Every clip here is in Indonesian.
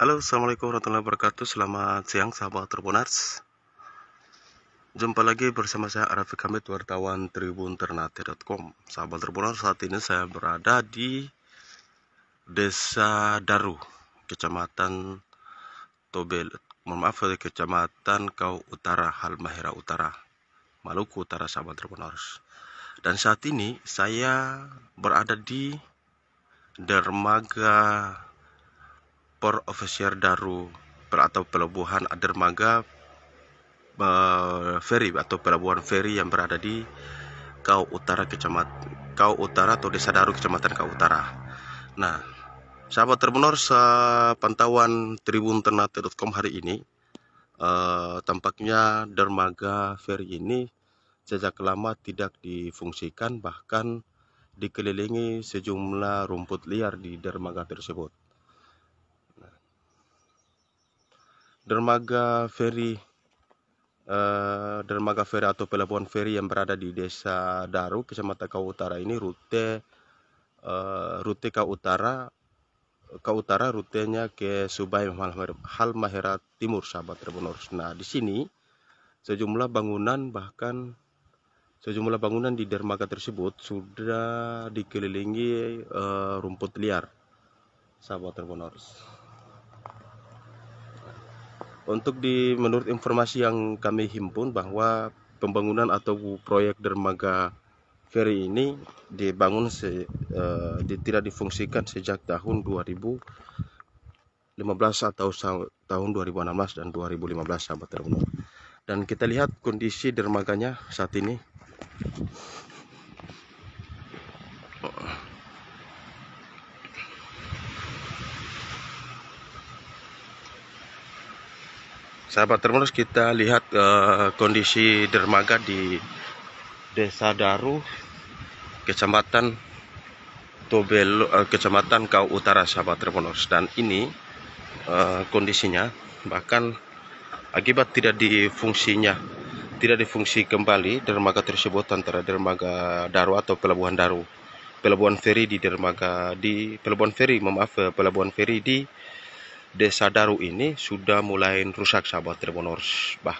Halo, Assalamualaikum warahmatullahi wabarakatuh Selamat siang sahabat Tribunars Jumpa lagi bersama saya Rafi Kamit, wartawan Tribun Ternate.com. Sahabat Tribunars, saat ini saya berada di Desa Daru Kecamatan Tobel Mohon maaf, Kecamatan Kau Utara, Halmahera Utara Maluku Utara, sahabat Tribunars Dan saat ini saya berada di Dermaga Port Officer Daru atau pelabuhan dermaga uh, ferry atau pelabuhan ferry yang berada di Kau Utara Kecamatan Kau Utara atau Desa Daru Kecamatan Kau Utara. Nah, sahabat se pantauan Tribun Ternate.com hari ini uh, tampaknya dermaga ferry ini sejak lama tidak difungsikan bahkan dikelilingi sejumlah rumput liar di dermaga tersebut. dermaga feri, uh, eh, dermaga feri atau pelabuhan feri yang berada di desa Daru kecamatan Kau Utara ini rute uh, rute Kau Utara Kau Utara rutenya ke Subai Halmahera Timur sahabat Rebonors. Nah di sini sejumlah bangunan bahkan sejumlah bangunan di dermaga tersebut sudah dikelilingi uh, rumput liar sahabat Rebonors. Untuk di menurut informasi yang kami himpun bahwa pembangunan atau proyek dermaga ferry ini dibangun se, uh, tidak difungsikan sejak tahun 2015 atau tahun 2016 dan 2015 sahabat terbunuh. Dan kita lihat kondisi dermaganya saat ini. sahabat termonos kita lihat uh, kondisi dermaga di Desa Daru Kecamatan Tobelo uh, Kecamatan Kau Utara sahabat termonos. dan ini uh, kondisinya bahkan akibat tidak difungsinya tidak difungsi kembali dermaga tersebut antara dermaga Daru atau pelabuhan Daru pelabuhan feri di dermaga di pelabuhan feri memaaf pelabuhan feri di desa Daru ini sudah mulai rusak sahabat Tribunors bah.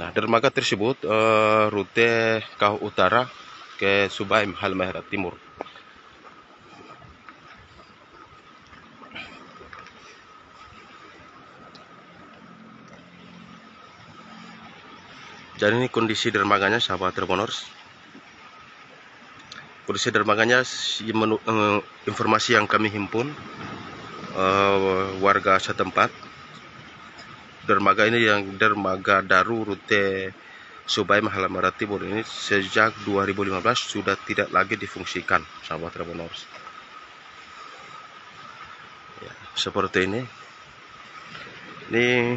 Nah dermaga tersebut e, rute Kau Utara ke Subaim Halmahera Timur. Jadi ini kondisi dermaganya sahabat Tribunors. Kondisi dermaganya eh, informasi yang kami himpun uh, warga setempat dermaga ini yang dermaga Daru rute Subai Mahalamara Timur ini sejak 2015 sudah tidak lagi difungsikan sahabat Tribuners ya, seperti ini ini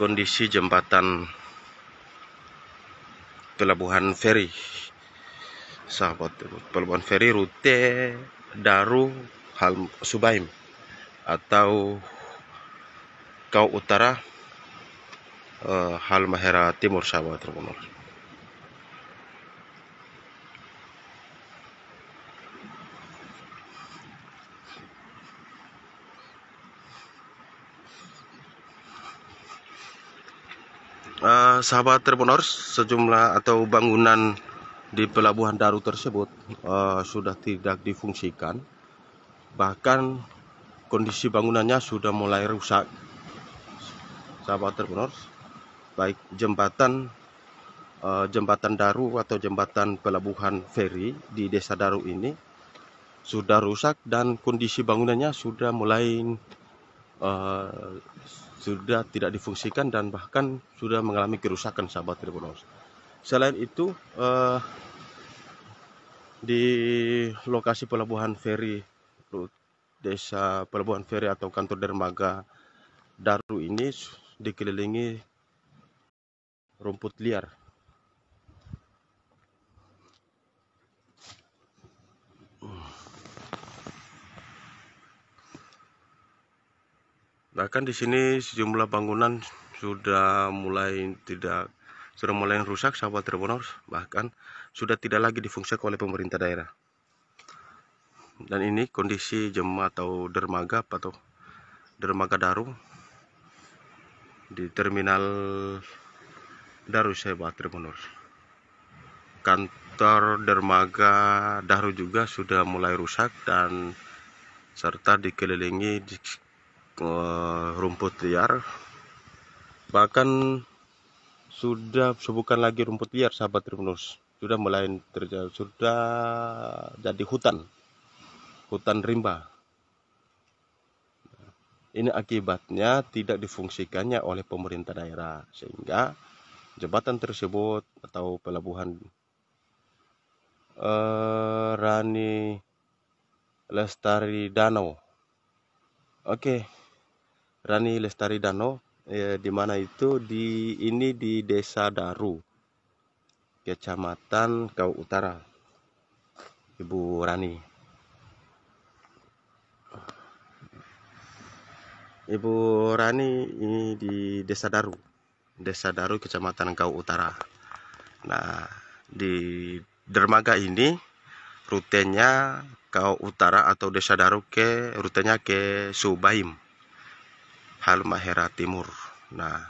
kondisi jembatan pelabuhan feri sahabat pelabuhan feri rute Daru Hal Subaim atau Kau Utara uh, Hal Mahera Timur sahabat terkenal. Uh, eh, sahabat Tribuners, sejumlah atau bangunan di pelabuhan Daru tersebut uh, sudah tidak difungsikan bahkan kondisi bangunannya sudah mulai rusak sahabat entrepreneur baik jembatan eh, jembatan daru atau jembatan pelabuhan feri di desa daru ini sudah rusak dan kondisi bangunannya sudah mulai uh, sudah tidak difungsikan dan bahkan sudah mengalami kerusakan sahabat entrepreneur selain itu uh, di lokasi pelabuhan feri Desa Pelabuhan Ferry atau kantor dermaga Daru ini dikelilingi rumput liar. Bahkan di sini sejumlah bangunan sudah mulai tidak sudah mulai rusak sahabat Tribuners bahkan sudah tidak lagi difungsikan oleh pemerintah daerah dan ini kondisi jemaah atau dermaga atau dermaga Daru di terminal Daru Seba Tribunur kantor dermaga Daru juga sudah mulai rusak dan serta dikelilingi di, uh, rumput liar bahkan sudah bukan lagi rumput liar sahabat Tribunus sudah mulai terjadi sudah jadi hutan hutan rimba. Ini akibatnya tidak difungsikannya oleh pemerintah daerah sehingga jembatan tersebut atau pelabuhan eh, Rani Lestari Danau. Oke. Rani Lestari Danau eh, di mana itu di ini di Desa Daru. Kecamatan Kau Utara. Ibu Rani Ibu Rani ini di Desa Daru, Desa Daru Kecamatan Kau Utara. Nah, di dermaga ini rutenya Kau Utara atau Desa Daru ke rutenya ke Subaim, Halmahera Timur. Nah,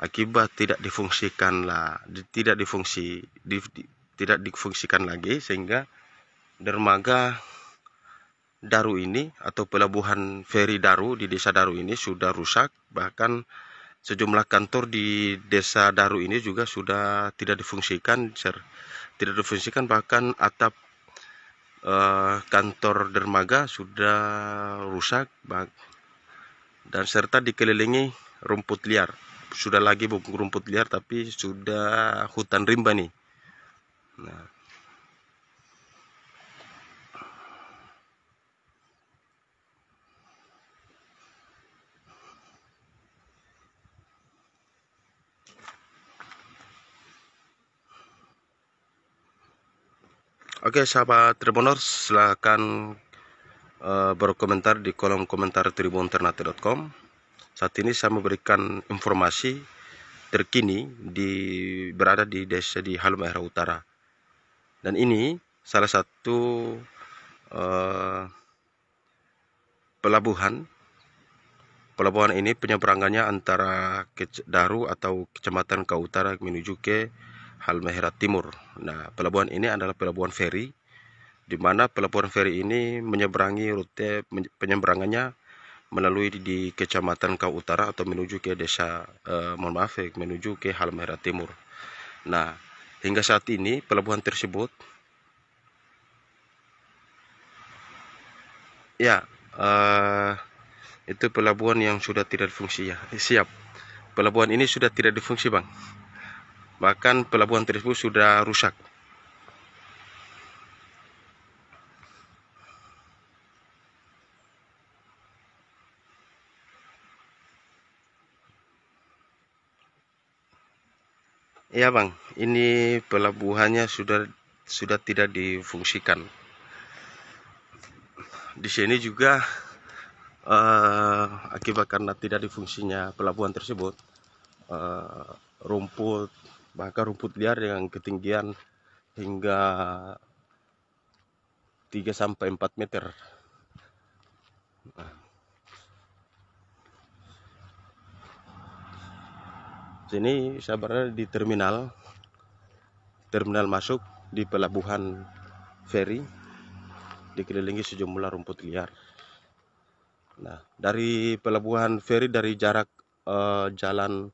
akibat tidak difungsikan lah, tidak difungsi, di, di, tidak difungsikan lagi sehingga dermaga Daru ini atau pelabuhan feri Daru di desa Daru ini sudah rusak bahkan sejumlah kantor di desa Daru ini juga sudah tidak difungsikan tidak difungsikan bahkan atap eh, kantor dermaga sudah rusak dan serta dikelilingi rumput liar sudah lagi bukan rumput liar tapi sudah hutan rimba nih nah Oke sahabat Tribuners silahkan uh, berkomentar di kolom komentar Tribunternate.com. Saat ini saya memberikan informasi terkini di berada di desa di Halmahera Utara dan ini salah satu uh, pelabuhan pelabuhan ini penyeberangannya antara Daru atau Kecamatan Kau Utara menuju ke Halmahera Timur. Nah, pelabuhan ini adalah pelabuhan feri di mana pelabuhan feri ini menyeberangi rute penyeberangannya melalui di Kecamatan Kau Utara atau menuju ke desa eh, mohon maaf eh, menuju ke Halmahera Timur. Nah, hingga saat ini pelabuhan tersebut ya eh, itu pelabuhan yang sudah tidak fungsi ya. Siap. Pelabuhan ini sudah tidak difungsi, Bang bahkan pelabuhan tersebut sudah rusak Ya bang, ini pelabuhannya sudah sudah tidak difungsikan. Di sini juga eh, akibat karena tidak difungsinya pelabuhan tersebut, eh, rumput bahkan rumput liar yang ketinggian hingga 3 sampai 4 meter. Nah. Sini saya berada di terminal. Terminal masuk di pelabuhan ferry dikelilingi sejumlah rumput liar. Nah, dari pelabuhan ferry dari jarak eh, jalan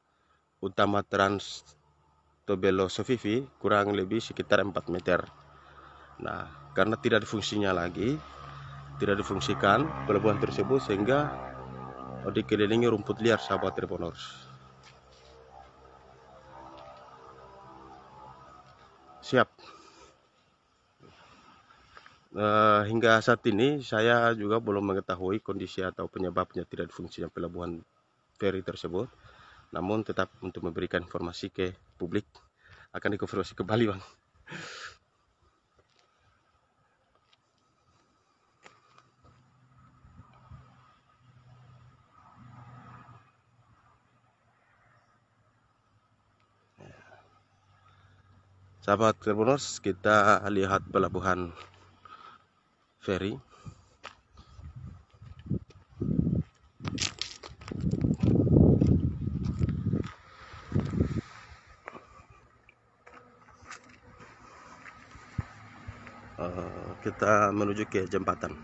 utama Trans Tobelo Sofifi kurang lebih sekitar 4 meter. Nah, karena tidak ada fungsinya lagi, tidak difungsikan pelabuhan tersebut sehingga dikelilingi rumput liar sahabat Treponors. Siap. E, hingga saat ini saya juga belum mengetahui kondisi atau penyebabnya tidak fungsinya pelabuhan feri tersebut namun tetap untuk memberikan informasi ke publik akan dikonfirmasi kembali bang Sahabat Tribuners, kita lihat pelabuhan ferry kita menuju ke jembatan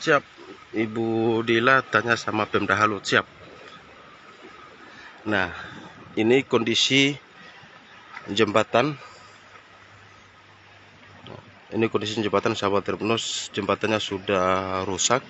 siap Ibu Dila tanya sama Pemda Halut siap nah ini kondisi jembatan ini kondisi jembatan sahabat terpenus jembatannya sudah rusak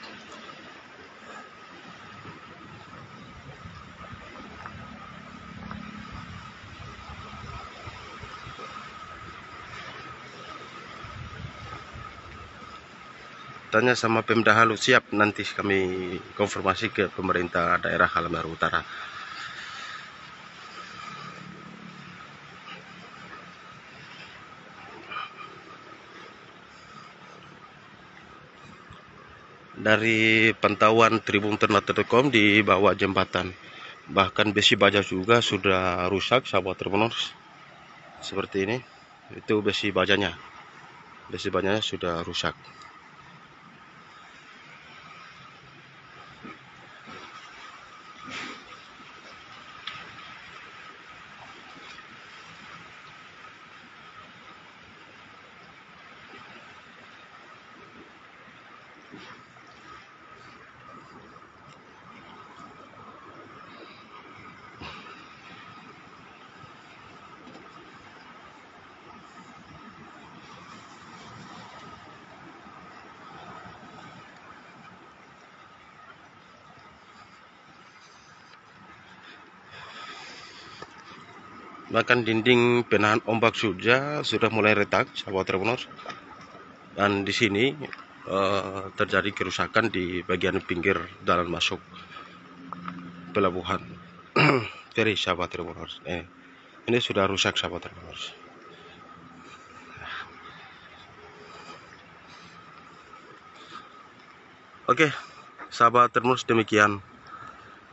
katanya sama Pemda Halu siap nanti kami konfirmasi ke pemerintah daerah Halmahera Utara. Dari pantauan Tribun Ternate.com di bawah jembatan, bahkan besi baja juga sudah rusak sahabat terpenuh Seperti ini, itu besi bajanya. Besi bajanya sudah rusak. bahkan dinding penahan ombak sudah sudah mulai retak sahabat entrepreneur dan di sini eh, terjadi kerusakan di bagian pinggir dalam masuk pelabuhan dari sahabat entrepreneur eh, ini sudah rusak sahabat entrepreneur Oke, sahabat termus demikian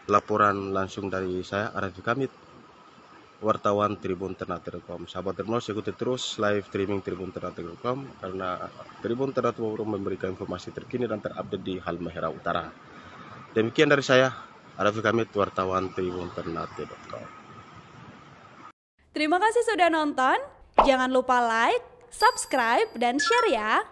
laporan langsung dari saya Arif Kamit wartawan Tribun Ternate.com. Sahabat Tribuners ikuti terus live streaming Tribun Ternate.com karena Tribun Ternate Forum memberikan informasi terkini dan terupdate di Halmahera Utara. Demikian dari saya, Arafi Kamit, wartawan Tribun Ternate.com. Terima kasih sudah nonton. Jangan lupa like, subscribe, dan share ya.